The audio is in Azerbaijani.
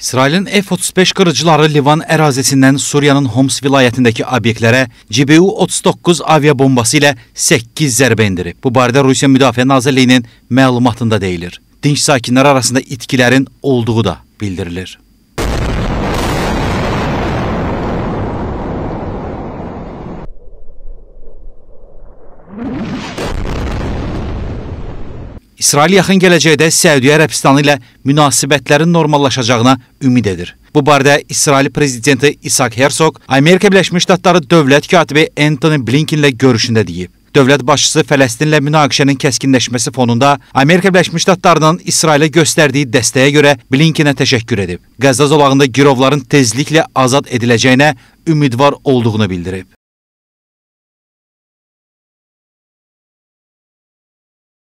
İsrailin F-35 qırıcıları Livan ərazisindən Suriyanın Homs vilayətindəki obyektlərə GBU-39 aviabombası ilə 8 zərbə endirib. Bu barədə Rusiya Müdafiə Nazirliyinin məlumatında deyilir. Dinç sakinlər arasında itkilərin olduğu da bildirilir. İsrail yaxın gələcəkdə Səudiyyə Ərəbistanı ilə münasibətlərin normallaşacağına ümid edir. Bu barədə İsrail prezidenti İsaq Hersog Amerika Birləşmiş Ştatları dövlət katibi Anthony Blinkenlə görüşündə deyib. Dövlət başçısı Fələstinlə münaqişənin kəskinləşməsi fonunda Amerika Birləşmiş Ştatlarının İsrailə göstərdiyi dəstəyə görə Blinkenə təşəkkür edib. Qəzza zolağında girovların tezliklə azad ediləcəyinə ümidvar olduğunu bildirib.